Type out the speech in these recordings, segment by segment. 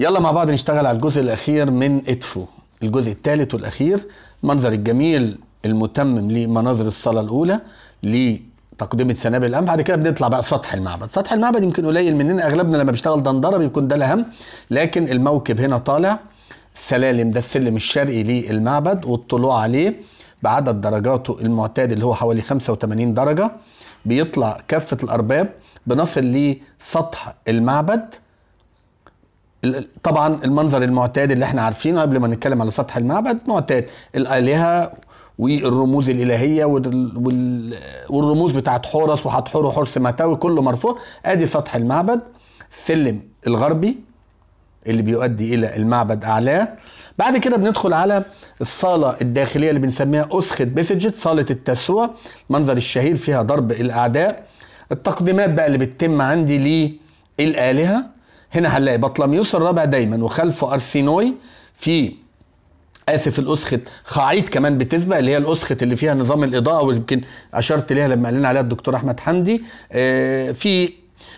يلا مع بعض نشتغل على الجزء الأخير من إدفو الجزء الثالث والأخير المنظر الجميل المتمم لمناظر الصلاة الأولى لتقدمة سنابل الأم بعد كده بنطلع بقى سطح المعبد سطح المعبد يمكن قليل مننا أغلبنا لما بيشتغل دندرة بيكون ده الأهم لكن الموكب هنا طالع سلالم ده السلم الشرقي للمعبد والطلوع عليه بعدد درجاته المعتاد اللي هو حوالي 85 درجة بيطلع كافة الأرباب بنصل لسطح المعبد طبعا المنظر المعتاد اللي احنا عارفينه قبل ما نتكلم على سطح المعبد معتاد الالهه والرموز الالهيه والرموز بتاعت حورس وهتحوروا حرس متاوي كله مرفوع ادي سطح المعبد السلم الغربي اللي بيؤدي الى المعبد اعلاه بعد كده بندخل على الصاله الداخليه اللي بنسميها اسخه بيسجت صاله التسوى المنظر الشهير فيها ضرب الاعداء التقديمات بقى اللي بتتم عندي للالهه هنا هنلاقي بطلميوس الرابع دايما وخلفه ارسينوي في اسف الاسخة خاعيد كمان بتسبق اللي هي الاسخة اللي فيها نظام الاضاءه ويمكن اشرت ليها لما قال عليها الدكتور احمد حمدي آه، في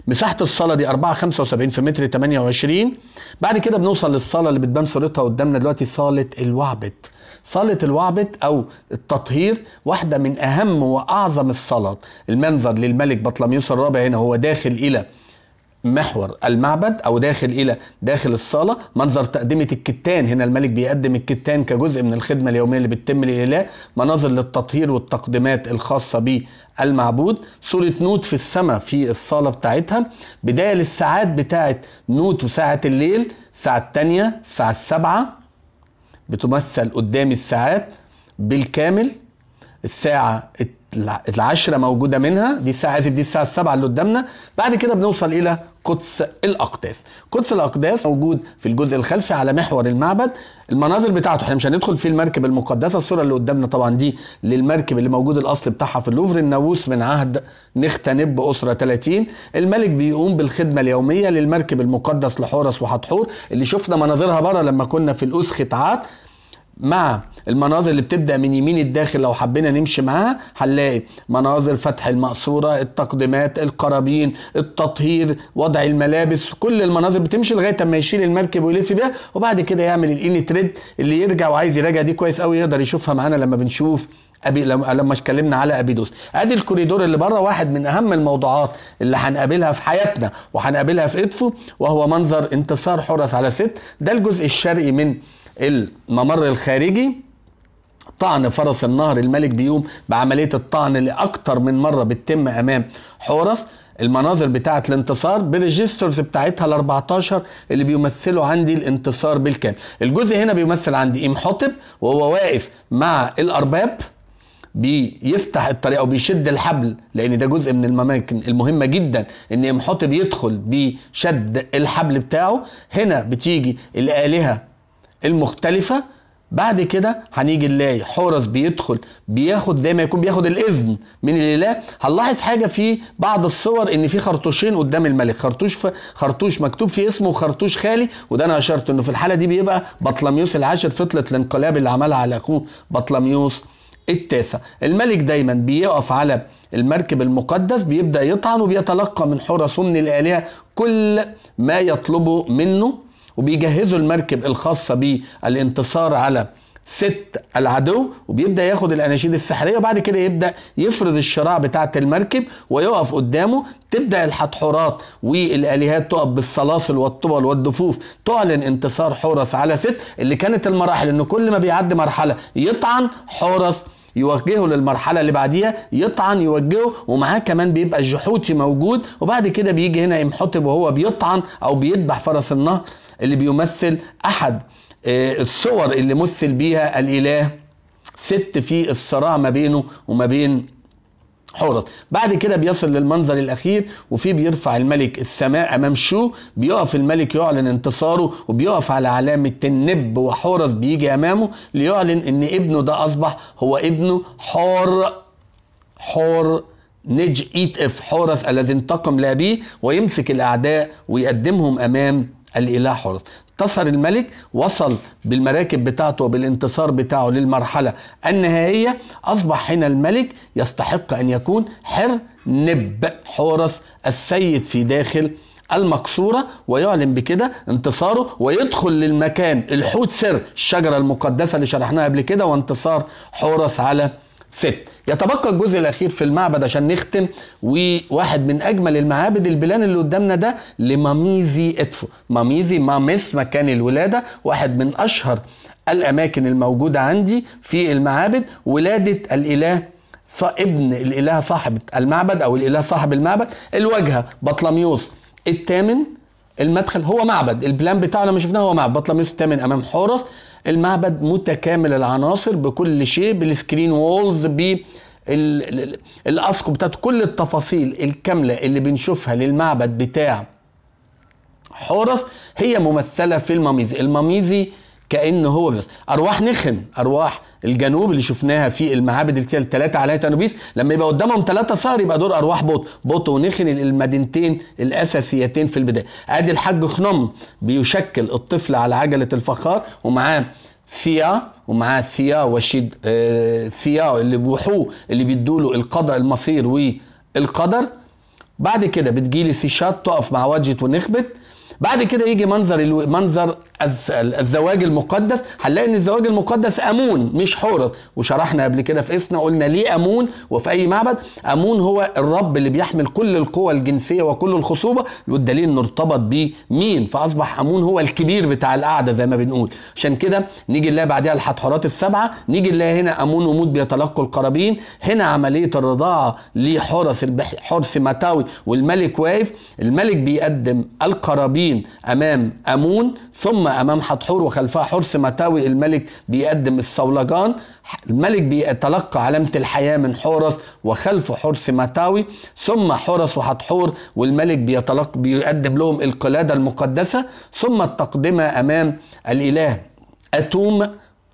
مساحه الصاله دي 4 75 في متر 28 بعد كده بنوصل للصاله اللي بتبان صورتها قدامنا دلوقتي صاله الوعبت صاله الوعبت او التطهير واحده من اهم واعظم الصلاه المنظر للملك بطلميوس الرابع هنا هو داخل الى محور المعبد او داخل الى داخل الصاله منظر تقدمه الكتان هنا الملك بيقدم الكتان كجزء من الخدمه اليوميه اللي بتتم للاله مناظر للتطهير والتقديمات الخاصه بالمعبود صوره نوت في السماء في الصاله بتاعتها بدايه للساعات بتاعت نوت وساعه الليل الساعه الثانيه الساعه السابعه بتمثل قدام الساعات بالكامل الساعه العشرة موجودة منها دي الساعة دي الساعة السابعة اللي قدامنا بعد كده بنوصل إلى قدس الاقداس قدس الاقداس موجود في الجزء الخلفي على محور المعبد المناظر بتاعته احنا مش هندخل في المركب المقدسه الصوره اللي قدامنا طبعا دي للمركب اللي موجود الاصل بتاعها في اللوفر الناووس من عهد نختنب اسره 30 الملك بيقوم بالخدمه اليوميه للمركب المقدس لحورس وحتحور اللي شفنا مناظرها بره لما كنا في الاسخ تعات مع المناظر اللي بتبدا من يمين الداخل لو حبينا نمشي معاها هنلاقي مناظر فتح المقصوره التقديمات القرابين التطهير وضع الملابس كل المناظر بتمشي لغايه اما يشيل المركب ويلف بيها وبعد كده يعمل الاني تريد اللي يرجع وعايز يراجع دي كويس قوي يقدر يشوفها معانا لما بنشوف أبي لما اتكلمنا على ابيدوس ادي الكوريدور اللي بره واحد من اهم الموضوعات اللي هنقابلها في حياتنا وهنقابلها في ادفو وهو منظر انتصار حرس على ست ده الجزء الشرقي من الممر الخارجي طعن فرس النهر الملك بيوم بعملية الطعن اللي أكتر من مرة بتتم أمام حورس المناظر بتاعة الانتصار بالريجسترز بتاعتها ال 14 اللي بيمثلوا عندي الانتصار بالكامل الجزء هنا بيمثل عندي حطب وهو واقف مع الأرباب بيفتح الطريق او بيشد الحبل لان ده جزء من الاماكن المهمه جدا ان امحطب يدخل بشد الحبل بتاعه هنا بتيجي الالهه المختلفه بعد كده هنيجي نلاقي حورس بيدخل بياخد زي ما يكون بياخد الاذن من الاله هنلاحظ حاجه في بعض الصور ان في خرطوشين قدام الملك خرطوش ف... خرطوش مكتوب فيه اسمه خرطوش خالي وده انا اشرت انه في الحاله دي بيبقى بطلميوس العاشر فطله الانقلاب اللي عملها على اخوه بطلميوس التاسع الملك دايما بيقف على المركب المقدس بيبدا يطعن وبيتلقى من حورس من الالهه كل ما يطلبه منه وبيجهزوا المركب الخاصة بالانتصار على ست العدو وبيبدا ياخد الاناشيد السحريه وبعد كده يبدا يفرض الشراع بتاعه المركب ويقف قدامه تبدا الحتحورات والالهات تقف بالصلاصل والطبل والدفوف تعلن انتصار حورس على ست اللي كانت المراحل ان كل ما بيعدي مرحله يطعن حورس يوجهه للمرحله اللي بعديها يطعن يوجهه ومعاه كمان بيبقى الجحوتي موجود وبعد كده بيجي هنا يمحطب وهو بيطعن او بيذبح فرس النهر اللي بيمثل احد آه، الصور اللي مثل بيها الاله ست في الصراع ما بينه وما بين حورس بعد كده بيصل للمنظر الاخير وفي بيرفع الملك السماء امام شو بيقف الملك يعلن انتصاره وبيقف على علامه النب وحورس بيجي امامه ليعلن ان ابنه ده اصبح هو ابنه حور حور نج ايت اف حورس الذي انتقم لابيه ويمسك الاعداء ويقدمهم امام الاله حورس انتصر الملك وصل بالمراكب بتاعته وبالانتصار بتاعه للمرحله النهائيه اصبح هنا الملك يستحق ان يكون حر نب حورس السيد في داخل المقصورة ويعلن بكده انتصاره ويدخل للمكان الحوت سر الشجرة المقدسة اللي شرحناها قبل كده وانتصار حورس على ست يتبقى الجزء الاخير في المعبد عشان نختم وواحد من اجمل المعابد البلان اللي قدامنا ده لماميزي ادفو ماميزي ماميس مكان الولاده واحد من اشهر الاماكن الموجوده عندي في المعابد ولاده الاله ابن الإله صاحب المعبد أو الإله صاحب المعبد الواجهة بطلميوس الثامن المدخل هو معبد البلان بتاعنا ما شفناه هو معبد بطلميوس الثامن أمام حورس المعبد متكامل العناصر بكل شيء بالسكرين وولز بالاسقف بتاعته كل التفاصيل الكامله اللي بنشوفها للمعبد بتاع حورس هي ممثله في الماميزي الماميزي كان هو بيص ارواح نخن ارواح الجنوب اللي شفناها في المعابد الثلاثه على تنوبيس لما يبقى قدامهم ثلاثه صار يبقى دول ارواح بوط بوط ونخن المدينتين الاساسيتين في البدايه ادي الحاج خنم بيشكل الطفل على عجله الفخار ومعاه ثيا ومعاه ثيا وشيد آه اللي بوحوه اللي بيدوا له القضاء المصير والقدر بعد كده بتجيلي سيشات تقف مع وجهة ونخبت بعد كده يجي منظر الو... منظر الزواج المقدس هنلاقي ان الزواج المقدس امون مش حورس وشرحنا قبل كده في اسنا قلنا ليه امون وفي اي معبد امون هو الرب اللي بيحمل كل القوى الجنسيه وكل الخصوبه والدليل انه ارتبط بيه مين فاصبح امون هو الكبير بتاع القعده زي ما بنقول عشان كده نيجي نلاقي بعديها الحتحرات السبعه نيجي نلاقي هنا امون وموت بيتلقوا القرابين هنا عمليه الرضاعه لحرس حرس متاوي والملك واقف الملك بيقدم القرابين امام امون ثم هما أمام حتحور وخلفها حرس متاوي الملك بيقدم الصولجان الملك بيتلقى علامة الحياة من حورس وخلفه حرس متاوي ثم حورس وحتحور والملك بيتلقى بيقدم لهم القلادة المقدسة ثم التقدمة أمام الإله أتوم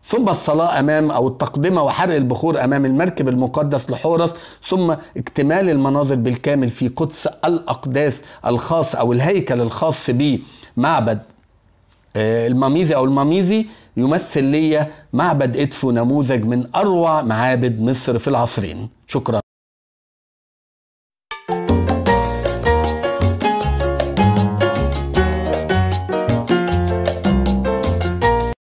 ثم الصلاة أمام أو التقدمة وحرق البخور أمام المركب المقدس لحورس ثم اكتمال المناظر بالكامل في قدس الأقداس الخاص أو الهيكل الخاص به معبد آه، الماميزي او الماميزي يمثل لي معبد ادفو نموذج من اروع معابد مصر في العصرين شكرا